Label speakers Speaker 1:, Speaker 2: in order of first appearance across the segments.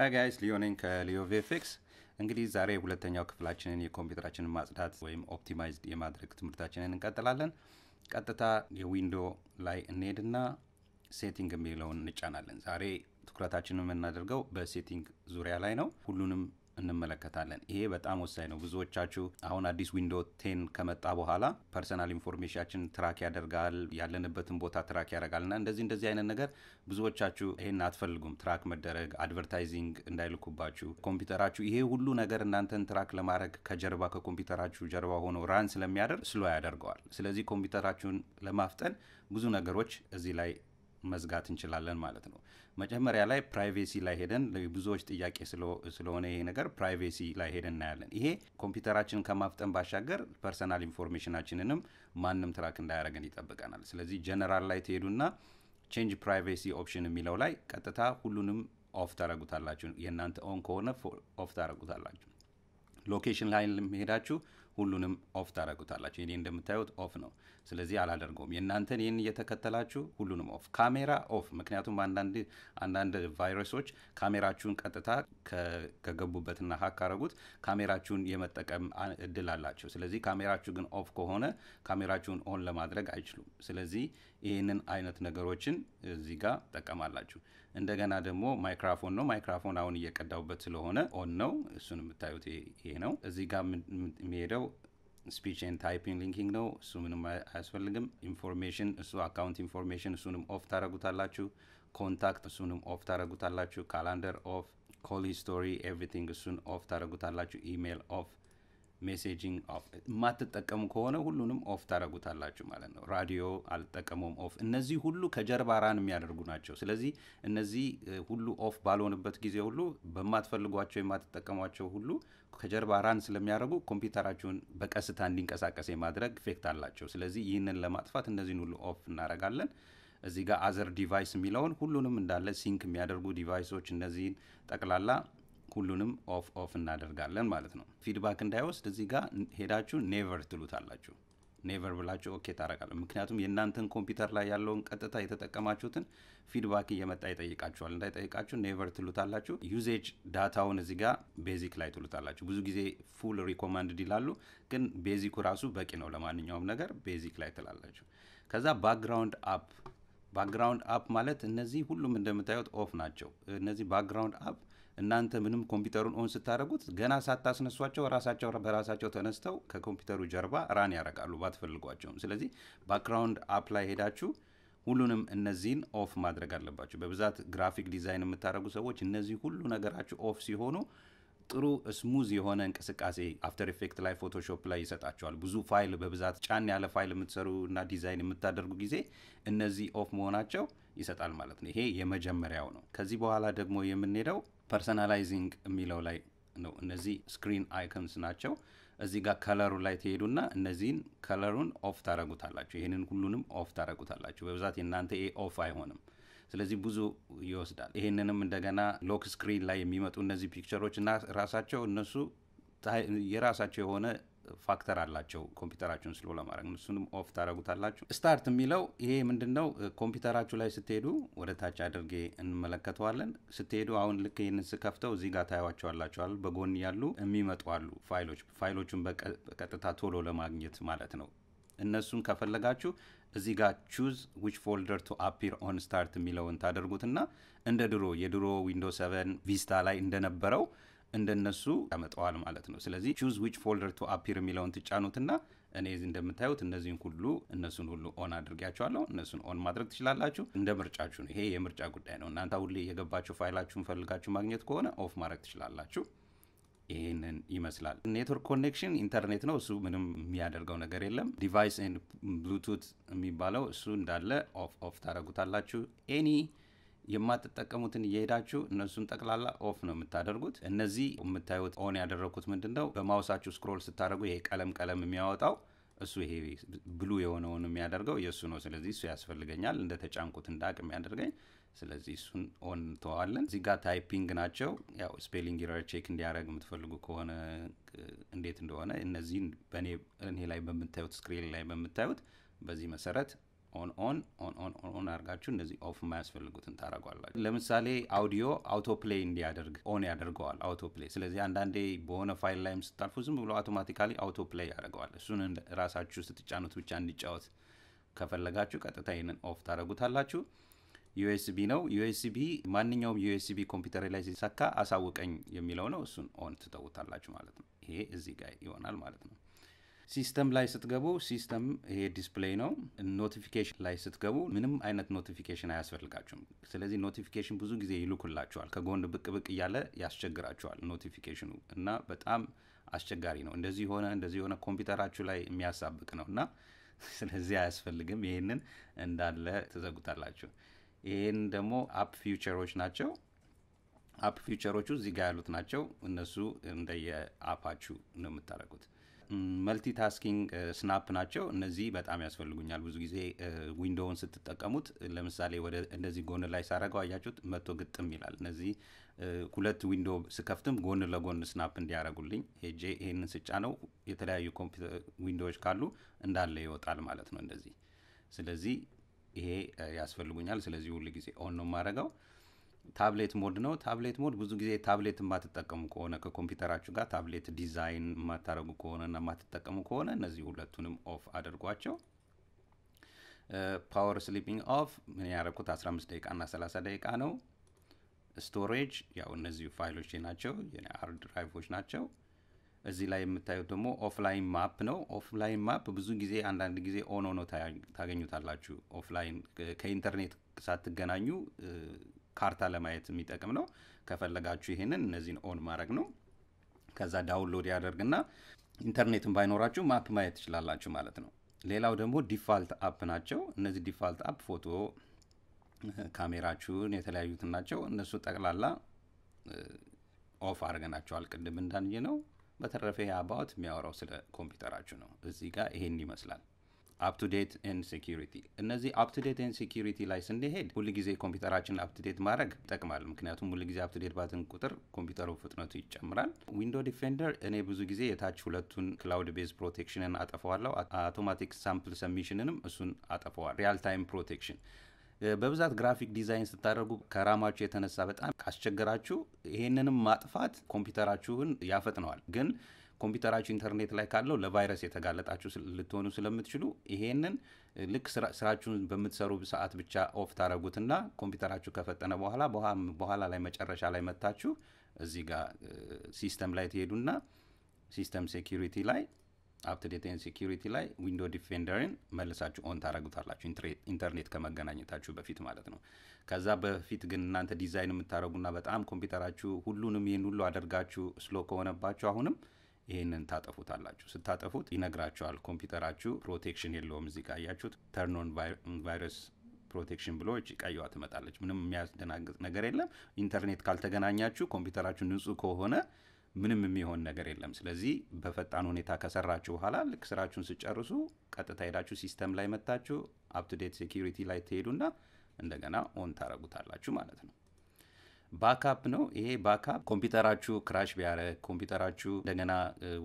Speaker 1: ሀይ ጋይስ ሊዮ ነኝ ከሊዮ ቪኤፍኤክስ። እንግዲህ ዛሬ ሁለተኛው ክፍላችንን የኮምፒውተራችንን ማጽዳት ወይም ኦፕቲማይዝድ የማድረግ ትምህርታችንን እንቀጥላለን። ቀጥታ የዊንዶ ላይ እንሄድና ሴቲንግ የሚለውን እንጫናለን። ዛሬ ትኩረታችንን የምናደርገው በሴቲንግ ዙሪያ ላይ ነው። ሁሉንም እንመለከታለን። ይሄ በጣም ወሳኝ ነው። ብዙዎቻችሁ አሁን አዲስ ዊንዶ ቴን ከመጣ በኋላ ፐርሰናል ኢንፎርሜሽናችን ትራክ ያደርጋል፣ ያለንበትን ቦታ ትራክ ያደርጋል እና እንደዚህ እንደዚህ አይነት ነገር ብዙዎቻችሁ ይሄን አትፈልጉም። ትራክ መደረግ፣ አድቨርታይዚንግ እንዳይልኩባችሁ ኮምፒውተራችሁ ይሄ ሁሉ ነገር እናንተን ትራክ ለማድረግ ከጀርባ ከኮምፒውተራችሁ ጀርባ ሆኖ ራን ስለሚያደርግ ስሎ ያደርገዋል። ስለዚህ ኮምፒውተራችሁን ለማፍጠን ብዙ ነገሮች እዚህ ላይ መዝጋት እንችላለን ማለት ነው። መጀመሪያ ላይ ፕራይቬሲ ላይ ሄደን ብዙዎች ጥያቄ ስለሆነ ይሄ ነገር ፕራይቬሲ ላይ ሄደን እናያለን። ይሄ ኮምፒውተራችን ከማፍጠን ባሻገር ፐርሰናል ኢንፎርሜሽናችንንም ማንም ትራክ እንዳያደረገን ይጠብቀናል። ስለዚህ ጀነራል ላይ ትሄዱና ቼንጅ ፕራይቬሲ ኦፕሽን የሚለው ላይ ቀጥታ ሁሉንም ኦፍ ታደረጉታላችሁ። የእናንተ ኦን ከሆነ ኦፍ ታደረጉታላችሁ። ሎኬሽን ላይ ሄዳችሁ ሁሉንም ኦፍ ታደረጉታላችሁ። እኔ እንደምታዩት ኦፍ ነው። ስለዚህ አላደርገውም። የእናንተን ይህን እየተከተላችሁ ሁሉንም ኦፍ፣ ካሜራ ኦፍ። ምክንያቱም አንዳንድ ቫይረሶች ካሜራችሁን ቀጥታ ከገቡበትና ሀክ ካረጉት ካሜራችሁን የመጠቀም እድል አላቸው። ስለዚህ ካሜራችሁ ግን ኦፍ ከሆነ ካሜራችሁን ኦን ለማድረግ አይችሉም። ስለዚህ ይህንን አይነት ነገሮችን እዚህ ጋር ጠቀማላችሁ። እንደገና ደግሞ ማይክራፎን ነው። ማይክራፎን አሁን እየቀዳውበት ስለሆነ ኦን ነው። እሱን የምታዩት ይሄ ነው። እዚ ጋ የሚሄደው ስፒች ኤንድ ታይፒንግ ሊንኪንግ ነው። እሱ ምንም አያስፈልግም። ኢንፎርሜሽን እሱ አካውንት ኢንፎርሜሽን እሱንም ኦፍ ታደረጉታላችሁ። ኮንታክት እሱንም ኦፍ ታደረጉታላችሁ። ካላንደር ኦፍ፣ ኮል ሂስቶሪ ኤቭሪቲንግ እሱን ኦፍ ታደረጉታላችሁ። ኢሜይል ኦፍ ሜሴጂንግ ኦፍ የማትጠቀሙ ከሆነ ሁሉንም ኦፍ ታደረጉታላችሁ ማለት ነው። ራዲዮ አልጠቀሙም ኦፍ። እነዚህ ሁሉ ከጀርባ ራን የሚያደርጉ ናቸው። ስለዚህ እነዚህ ሁሉ ኦፍ ባልሆንበት ጊዜ ሁሉ በማትፈልጓቸው የማትጠቀሟቸው ሁሉ ከጀርባ ራን ስለሚያደርጉ ኮምፒውተራችሁን በቀስታ እንዲንቀሳቀስ የማድረግ ኢፌክት አላቸው። ስለዚህ ይህንን ለማጥፋት እነዚህን ሁሉ ኦፍ እናደርጋለን። እዚህ ጋር አዘር ዲቫይስ የሚለውን ሁሉንም እንዳለ ሲንክ የሚያደርጉ ዲቫይሶች እነዚህን ጠቅላላ ሁሉንም ኦፍ ኦፍ እናደርጋለን ማለት ነው። ፊድባክ እንዳይወስድ እዚህ ጋር ሄዳችሁ ኔቨር ትሉታላችሁ። ኔቨር ብላችሁ ኦኬ ታረጋለ። ምክንያቱም የእናንተን ኮምፒውተር ላይ ያለውን ቀጥታ የተጠቀማችሁትን ፊድባክ እየመጣ ይጠይቃችኋል። እንዳይጠይቃችሁ ኔቨር ትሉታላችሁ። ዩዜጅ ዳታውን እዚህ ጋር ቤዚክ ላይ ትሉታላችሁ። ብዙ ጊዜ ፉል ሪኮማንድ ይላሉ፣ ግን ቤዚኩ ራሱ በቂ ነው ለማንኛውም ነገር ቤዚክ ላይ ትላላችሁ። ከዛ ባክግራውንድ አፕ ባክግራውንድ አፕ ማለት እነዚህ ሁሉም እንደምታዩት ኦፍ ናቸው። እነዚህ ባክግራውንድ አፕ እናንተ ምንም ኮምፒውተሩን ኦን ስታደረጉት ገና ሳታስነሷቸው ራሳቸው በራሳቸው ተነስተው ከኮምፒውተሩ ጀርባ ራን ያደርጋሉ ባትፈልጓቸውም። ስለዚህ ባክግራውንድ አፕ ላይ ሄዳችሁ ሁሉንም እነዚህን ኦፍ ማድረግ አለባችሁ። በብዛት ግራፊክ ዲዛይን የምታደርጉ ሰዎች እነዚህ ሁሉ ነገራችሁ ኦፍ ሲሆኑ ጥሩ ስሙዝ የሆነ እንቅስቃሴ አፍተር ኢፌክት ላይ ፎቶሾፕ ላይ ይሰጣቸዋል። ብዙ ፋይል በብዛት ጫን ያለ ፋይል የምትሰሩ እና ዲዛይን የምታደርጉ ጊዜ እነዚህ ኦፍ መሆናቸው ይሰጣል ማለት ነው። ይሄ የመጀመሪያው ነው። ከዚህ በኋላ ደግሞ የምንሄደው ፐርሰናላይዚንግ የሚለው ላይ ነው። እነዚህ ስክሪን አይከንስ ናቸው። እዚህ ጋር ከለሩ ላይ ትሄዱና እነዚህን ከለሩን ኦፍ ታረጉታላችሁ። ይህንን ሁሉንም ኦፍ ታረጉታላችሁ። በብዛት የእናንተ ይሄ ኦፍ አይሆንም። ስለዚህ ብዙ ይወስዳል። ይህንንም እንደገና ሎክ ስክሪን ላይ የሚመጡ እነዚህ ፒክቸሮች እና ራሳቸው እነሱ የራሳቸው የሆነ ፋክተር አላቸው ኮምፒውተራችሁን ስሎ ለማድረግ እሱንም ኦፍ ታደረጉታላችሁ። ስታርት የሚለው ይሄ ምንድን ነው? ኮምፒውተራችሁ ላይ ስትሄዱ ወደ ታች አድርጌ እንመለከተዋለን። ስትሄዱ አሁን ልክ ይህንን ስከፍተው እዚህ ጋር ታያቸዋላቸዋል። በጎን ያሉ የሚመጡ አሉ ፋይሎች፣ ፋይሎቹን በቀጥታ ቶሎ ለማግኘት ማለት ነው። እነሱን ከፈለጋችሁ እዚህ ጋር ቹዝ ዊች ፎልደር ቱ አፒር ኦን ስታርት የሚለውን ታደርጉትና እንደ ድሮ የድሮ ዊንዶ ሰቨን ቪስታ ላይ እንደነበረው እንደነሱ ያመጣዋል ማለት ነው። ስለዚህ ቹዝ ዊች ፎልደር ቱ አፒር የሚለውን ትጫኑትና እኔ እንደምታዩት እነዚህን ሁሉ እነሱን ሁሉ ኦን አድርጊያቸዋለሁ። እነሱን ኦን ማድረግ ትችላላችሁ። እንደ ምርጫችሁ ነው። ይሄ የምርጫ ጉዳይ ነው። እናንተ ሁሌ የገባችሁ ፋይላችሁን ፈልጋችሁ ማግኘት ከሆነ ኦፍ ማድረግ ትችላላችሁ። ይህንን ይመስላል። ኔትወርክ ኮኔክሽን ኢንተርኔት ነው። እሱ ምንም የሚያደርገው ነገር የለም። ዲቫይስ ብሉቱት የሚባለው እሱ እንዳለ ኦፍ ኦፍ ታደረጉታላችሁ ኤኒ የማትጠቀሙትን እየሄዳችሁ እነሱን ጠቅላላ ኦፍ ነው የምታደርጉት። እነዚህ የምታዩት ኦን ያደረግኩት ምንድን ነው? በማውሳችሁ ስክሮል ስታደርጉ ይሄ ቀለም ቀለም የሚያወጣው እሱ ይሄ ብሉ የሆነውን የሚያደርገው የእሱ ነው። ስለዚህ እሱ ያስፈልገኛል እንደ ተጫንቁት እንደ አቅም የሚያደርገኝ። ስለዚህ እሱን ኦን ተዋለን። እዚህ ጋር ታይፒንግ ናቸው። ያው ስፔሊንግ ኤረር ቼክ እንዲያደርግ የምትፈልጉ ከሆነ እንዴት እንደሆነ እነዚህን በእኔ ላይ በምታዩት ስክሪን ላይ በምታዩት በዚህ መሰረት ኦን ኦን ኦን ኦን ኦን አድርጋችሁ እንደዚህ ኦፍ የማያስፈልጉትን ታደርጓላችሁ። ለምሳሌ አውዲዮ አውቶፕሌይ እንዲያደርግ ኦን ያደርገዋል ፕሌይ። ስለዚህ አንዳንዴ በሆነ ፋይል ላይም ስታልፉ ዝም ብሎ አውቶማቲካሊ ፕሌይ ያደርገዋል። እሱን ራሳችሁ ስትጫኑት ብቻ እንዲጫወት ከፈለጋችሁ ቀጥታ ይህንን ኦፍ ታደርጉታላችሁ። ዩኤስቢ ነው። ዩኤስቢ ማንኛውም ዩኤስቢ ኮምፒውተር ላይ ሲሰካ አሳውቀኝ የሚለው ነው። እሱን ኦን ትተውታላችሁ ማለት ነው። ይሄ እዚህ ጋር ይሆናል ማለት ነው። ሲስተም ላይ ስትገቡ ሲስተም ይሄ ዲስፕሌይ ነው። ኖቲፊኬሽን ላይ ስትገቡ ምንም አይነት ኖቲፊኬሽን አያስፈልጋችሁም። ስለዚህ ኖቲፊኬሽን ብዙ ጊዜ ይልኩላችኋል። ከጎን ብቅ ብቅ እያለ ያስቸግራችኋል ኖቲፊኬሽኑ እና በጣም አስቸጋሪ ነው። እንደዚህ የሆነ እንደዚህ የሆነ ኮምፒውተራችሁ ላይ የሚያሳብቅ ነው እና ስለዚህ አያስፈልግም። ይህንን እንዳለ ትዘጉታላችሁ። ይህን ደግሞ አፕ ፊውቸሮች ናቸው። አፕ ፊውቸሮቹ እዚህ ጋር ያሉት ናቸው። እነሱ እንደየ ነው የምታደርጉት። መልቲታስኪንግ ስናፕ uh, ናቸው። እነዚህ በጣም ያስፈልጉኛል። ብዙ ጊዜ ዊንዶውን uh, ስትጠቀሙት ለምሳሌ ወደ እንደዚህ ጎን ላይ ሳረገው አያችሁት መቶ ግጥም ይላል። እነዚህ uh, ሁለት ዊንዶ ስከፍትም ጎን ለጎን ስናፕ እንዲያደርጉልኝ ሄጄ ይህንን ነው የተለያዩ ኮምፒውተር ዊንዶዎች ካሉ እንዳለ ይወጣል ማለት ነው እንደዚህ። ስለዚህ ይሄ ያስፈልጉኛል። ስለዚህ ሁሉ ጊዜ ኦን ነው የማደርገው። ታብሌት ሞድ ነው። ታብሌት ሞድ ብዙ ጊዜ ታብሌት የማትጠቀሙ ከሆነ ከኮምፒውተራችሁ ጋር ታብሌት ዲዛይን የማታደርጉ ከሆነና የማትጠቀሙ ከሆነ እነዚህ ሁለቱንም ኦፍ አድርጓቸው። ፓወር ስሊፒንግ ኦፍ ምን ያደረኩት 15 ደቂቃና 30 ደቂቃ ነው። ስቶሬጅ ያው እነዚህ ፋይሎች ናቸው፣ የሀርድ ድራይቮች ናቸው። እዚህ ላይ የምታዩት ደግሞ ኦፍላይን ማፕ ነው። ኦፍላይን ማፕ ብዙ ጊዜ አንዳንድ ጊዜ ኦን ሆኖ ታገኙታላችሁ። ኦፍላይን ከኢንተርኔት ሳትገናኙ ካርታ ለማየት የሚጠቅም ነው። ከፈለጋችሁ ይሄንን እነዚህን ኦን ማድረግ ነው። ከዛ ዳውንሎድ ያደርግና ኢንተርኔትን ባይኖራችሁ ማፕ ማየት ትችላላችሁ ማለት ነው። ሌላው ደግሞ ዲፋልት አፕ ናቸው። እነዚህ ዲፋልት አፕ ፎቶ ካሜራችሁን የተለያዩትን ናቸው። እነሱ ጠቅላላ ኦፍ አድርገናቸዋል። ቅድም እንዳንዬ ነው። በተረፈ አባወት የሚያወራው ስለ ኮምፒውተራችሁ ነው። እዚህ ጋር ይሄን ይመስላል። አፕቱዴት ኤን ሴኪሪቲ እነዚህ አፕቱዴት ኤን ሴኪሪቲ ላይ ስንሄድ ሁልጊዜ ኮምፒውተራችን አፕቱዴት ማድረግ ይጠቅማል። ምክንያቱም ሁልጊዜ አፕቱዴት ባትን ቁጥር ኮምፒውተሩ ፍጥነቱ ይጨምራል። ዊንዶ ዲፌንደር እኔ ብዙ ጊዜ የታች ሁለቱን ክላውድ ቤዝ ፕሮቴክሽንን አጠፈዋለሁ። አውቶማቲክ ሳምፕል ሰሚሽንንም እሱን አጠፈዋል። ሪያል ታይም ፕሮቴክሽን በብዛት ግራፊክ ዲዛይን ስታደርጉ ከራማችሁ የተነሳ በጣም ካስቸገራችሁ ይሄንንም ማጥፋት ኮምፒውተራችሁን ያፈጥነዋል ግን ኮምፒውተራችሁ ኢንተርኔት ላይ ካለው ለቫይረስ የተጋለጣችሁ ልትሆኑ ስለምትችሉ ይሄንን ልክ ስራችሁን በምትሰሩ ሰዓት ብቻ ኦፍ ታደረጉትና ኮምፒውተራችሁ ከፈጠነ በኋላ በኋላ ላይ መጨረሻ ላይ መታችሁ እዚህ ጋር ሲስተም ላይ ትሄዱና ሲስተም ሴኪሪቲ ላይ አፕትዴትን ሴኪሪቲ ላይ ዊንዶ ዲፌንደርን መልሳችሁ ኦን ታደረጉታላችሁ ኢንተርኔት ከመገናኘታችሁ በፊት ማለት ነው። ከዛ በፊት ግን እናንተ ዲዛይን የምታደረጉና በጣም ኮምፒውተራችሁ ሁሉንም ይህን ሁሉ አደርጋችሁ ስሎ ከሆነባችሁ አሁንም ይህንን ታጠፉታላችሁ። ስታጠፉት ይነግራችኋል። ኮምፒውተራችሁ ፕሮቴክሽን የለውም። እዚህ ካያችሁት ተርኖን ቫይረስ ፕሮቴክሽን ብሎ ቀይዋ ትመጣለች። ምንም የሚያስደናግጥ ነገር የለም። ኢንተርኔት ካልተገናኛችሁ ኮምፒውተራችሁ ንጹህ ከሆነ ምንም የሚሆን ነገር የለም። ስለዚህ በፈጣን ሁኔታ ከሰራችሁ በኋላ ልክ ስራችሁን ስጨርሱ ቀጥታ ሄዳችሁ ሲስተም ላይ መታችሁ አፕቱዴት ሴኪሪቲ ላይ ትሄዱና እንደገና ኦን ታረጉታላችሁ ማለት ነው። ባካፕ ነው። ይሄ ባካፕ ኮምፒውተራችሁ ክራሽ ቢያረግ ኮምፒውተራችሁ እንደገና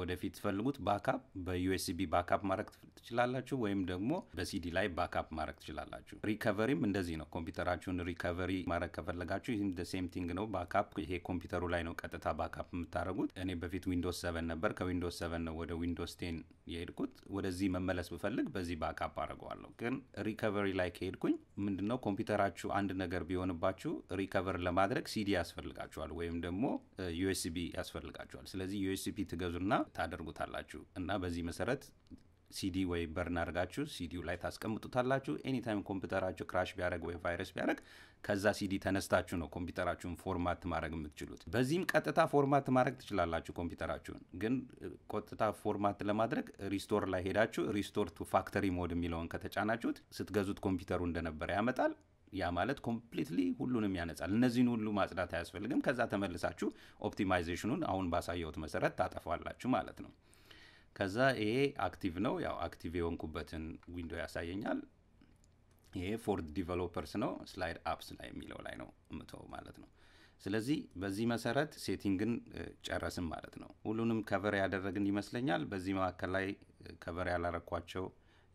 Speaker 1: ወደፊት ትፈልጉት ባካፕ በዩኤስቢ ባካፕ ማድረግ ትችላላችሁ፣ ወይም ደግሞ በሲዲ ላይ ባካፕ ማድረግ ትችላላችሁ። ሪከቨሪም እንደዚህ ነው። ኮምፒውተራችሁን ሪከቨሪ ማድረግ ከፈለጋችሁ ይህም ሴም ቲንግ ነው። ባካፕ ይሄ ኮምፒውተሩ ላይ ነው ቀጥታ ባካፕ የምታደርጉት። እኔ በፊት ዊንዶስ ሰቨን ነበር። ከዊንዶስ ሰቨን ነው ወደ ዊንዶስ ቴን የሄድኩት። ወደዚህ መመለስ ብፈልግ በዚህ ባካፕ አድርገዋለሁ። ግን ሪከቨሪ ላይ ከሄድኩኝ ምንድነው ኮምፒውተራችሁ አንድ ነገር ቢሆንባችሁ ሪከቨር ለማድረግ ሲዲ ያስፈልጋችኋል ወይም ደግሞ ዩኤስቢ ያስፈልጋችኋል። ስለዚህ ዩኤስቢ ትገዙና ታደርጉታላችሁ እና በዚህ መሰረት ሲዲ ወይ በርን አድርጋችሁ ሲዲው ላይ ታስቀምጡታላችሁ። ኤኒታይም ኮምፒውተራችሁ ክራሽ ቢያደረግ ወይ ቫይረስ ቢያደረግ ከዛ ሲዲ ተነስታችሁ ነው ኮምፒውተራችሁን ፎርማት ማድረግ የምትችሉት። በዚህም ቀጥታ ፎርማት ማድረግ ትችላላችሁ ኮምፒውተራችሁን። ግን ቀጥታ ፎርማት ለማድረግ ሪስቶር ላይ ሄዳችሁ ሪስቶር ቱ ፋክተሪ ሞድ የሚለውን ከተጫናችሁት ስትገዙት ኮምፒውተሩ እንደነበረ ያመጣል። ያ ማለት ኮምፕሊትሊ ሁሉንም ያነጻል። እነዚህን ሁሉ ማጽዳት አያስፈልግም። ከዛ ተመልሳችሁ ኦፕቲማይዜሽኑን አሁን ባሳየሁት መሰረት ታጠፋላችሁ ማለት ነው። ከዛ ይሄ አክቲቭ ነው። ያው አክቲቭ የሆንኩበትን ዊንዶ ያሳየኛል። ይሄ ፎር ዲቨሎፐርስ ነው። ስላይድ አፕስ ላይ የሚለው ላይ ነው ምተው ማለት ነው። ስለዚህ በዚህ መሰረት ሴቲንግን ጨረስም ማለት ነው። ሁሉንም ከቨር ያደረግን ይመስለኛል። በዚህ መካከል ላይ ከቨር ያላረኳቸው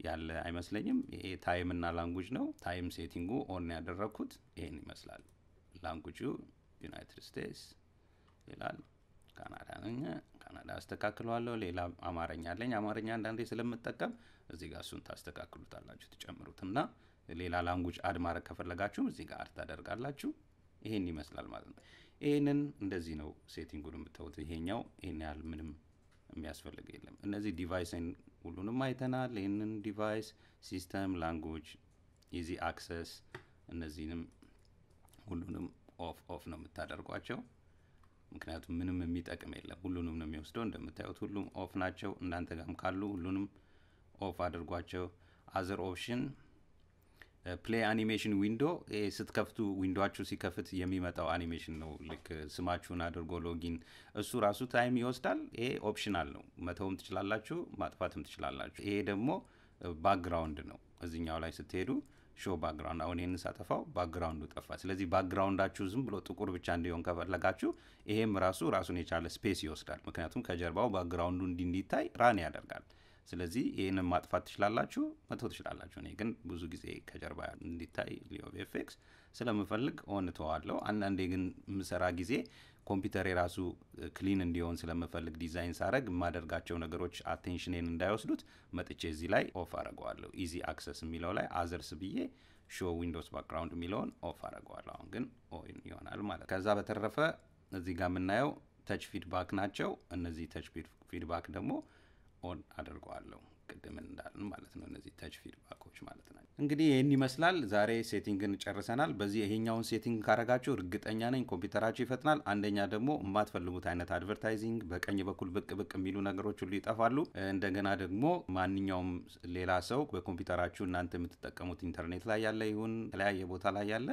Speaker 1: ያለ አይመስለኝም። ይሄ ታይም እና ላንጉጅ ነው። ታይም ሴቲንጉ ኦን ያደረግኩት ይሄን ይመስላል። ላንጉጁ ዩናይትድ ስቴትስ ይላል። ካናዳ ነኝ። ካናዳ አስተካክለዋለሁ። ሌላ አማርኛ አለኝ። አማርኛ አንዳንዴ ስለምጠቀም እዚህ ጋር እሱን ታስተካክሉታላችሁ፣ ትጨምሩትና ሌላ ላንጉጅ አድ ማድረግ ከፈለጋችሁ እዚህ ጋር አድ ታደርጋላችሁ። ይሄን ይመስላል ማለት ነው። ይህንን እንደዚህ ነው ሴቲንጉን የምታዩት። ይሄኛው ይህን ያህል ምንም የሚያስፈልግ የለም። እነዚህ ዲቫይስን ሁሉንም አይተናል። ይህንን ዲቫይስ፣ ሲስተም፣ ላንጉጅ፣ ኢዚ አክሰስ እነዚህንም ሁሉንም ኦፍ ኦፍ ነው የምታደርጓቸው። ምክንያቱም ምንም የሚጠቅም የለም። ሁሉንም ነው የሚወስደው። እንደምታዩት ሁሉም ኦፍ ናቸው። እናንተ ጋም ካሉ ሁሉንም ኦፍ አድርጓቸው። አዘር ኦፕሽን ፕሌይ አኒሜሽን ዊንዶ ስትከፍቱ ዊንዶችሁ ሲከፍት የሚመጣው አኒሜሽን ነው። ልክ ስማችሁን አድርጎ ሎጊን፣ እሱ ራሱ ታይም ይወስዳል። ይሄ ኦፕሽናል ነው። መተውም ትችላላችሁ፣ ማጥፋትም ትችላላችሁ። ይሄ ደግሞ ባክግራውንድ uh, ነው። እዚኛው ላይ ስትሄዱ ሾው ባክግራውንድ አሁን ይህን ሳጠፋው ባክግራውንዱ ጠፋ። ስለዚህ ባክግራውንዳችሁ ዝም ብሎ ጥቁር ብቻ እንዲሆን ከፈለጋችሁ ይሄም ራሱ ራሱን የቻለ ስፔስ ይወስዳል። ምክንያቱም ከጀርባው ባክግራውንዱ እንዲ እንዲታይ ራን ያደርጋል። ስለዚህ ይህንን ማጥፋት ትችላላችሁ፣ መተው ትችላላችሁ። እኔ ግን ብዙ ጊዜ ከጀርባ እንዲታይ ሊዮ ኤፌክስ ስለምፈልግ ኦን አንዳንዴ ግን ምሰራ ጊዜ ኮምፒውተር የራሱ ክሊን እንዲሆን ስለምፈልግ ዲዛይን ሳረግ የማደርጋቸው ነገሮች አቴንሽኔን እንዳይወስዱት መጥቼ እዚህ ላይ ኦፍ አረገዋለሁ። ኢዚ አክሰስ የሚለው ላይ አዘርስ ብዬ ሾ ዊንዶውስ ባክግራውንድ የሚለውን ኦፍ አረገዋለሁ። አሁን ግን ኦን ይሆናል ማለት። ከዛ በተረፈ እዚህ ጋር የምናየው ተች ፊድባክ ናቸው። እነዚህ ተች ፊድባክ ደግሞ ኦን አድርገዋለሁ። ቅድም እንዳልን ማለት ነው። እነዚህ ተች ፊድባኮች ማለት ናቸው። እንግዲህ ይህን ይመስላል። ዛሬ ሴቲንግን ጨርሰናል። በዚህ ይሄኛውን ሴቲንግ ካረጋችሁ እርግጠኛ ነኝ ኮምፒውተራችሁ ይፈጥናል። አንደኛ ደግሞ የማትፈልጉት አይነት አድቨርታይዚንግ፣ በቀኝ በኩል ብቅ ብቅ የሚሉ ነገሮች ሁሉ ይጠፋሉ። እንደገና ደግሞ ማንኛውም ሌላ ሰው በኮምፒውተራችሁ እናንተ የምትጠቀሙት ኢንተርኔት ላይ ያለ ይሁን የተለያየ ቦታ ላይ ያለ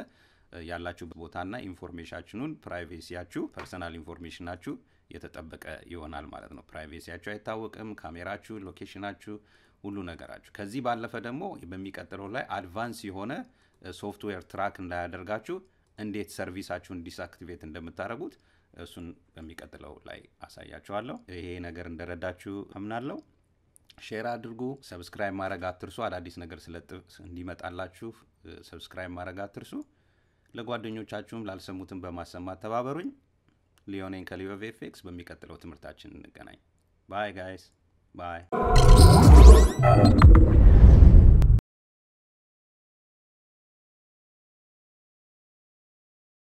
Speaker 1: ያላችሁ ቦታና ኢንፎርሜሽናችሁን ፕራይቬሲያችሁ፣ ፐርሰናል ኢንፎርሜሽናችሁ የተጠበቀ ይሆናል ማለት ነው። ፕራይቬሲያችሁ አይታወቅም። ካሜራችሁ፣ ሎኬሽናችሁ፣ ሁሉ ነገራችሁ። ከዚህ ባለፈ ደግሞ በሚቀጥለው ላይ አድቫንስ የሆነ ሶፍትዌር ትራክ እንዳያደርጋችሁ እንዴት ሰርቪሳችሁን ዲስአክቲቬት እንደምታደርጉት እሱን በሚቀጥለው ላይ አሳያችኋለሁ። ይሄ ነገር እንደረዳችሁ አምናለሁ። ሼር አድርጉ። ሰብስክራይብ ማድረግ አትርሱ። አዳዲስ ነገር ስለጥፍ እንዲመጣላችሁ ሰብስክራይብ ማድረግ አትርሱ። ለጓደኞቻችሁም ላልሰሙትም በማሰማት ተባበሩኝ። ሊዮኔን ከሊዮቭ ኤፌክስ በሚቀጥለው ትምህርታችን እንገናኝ። ባይ ጋይስ ባይ።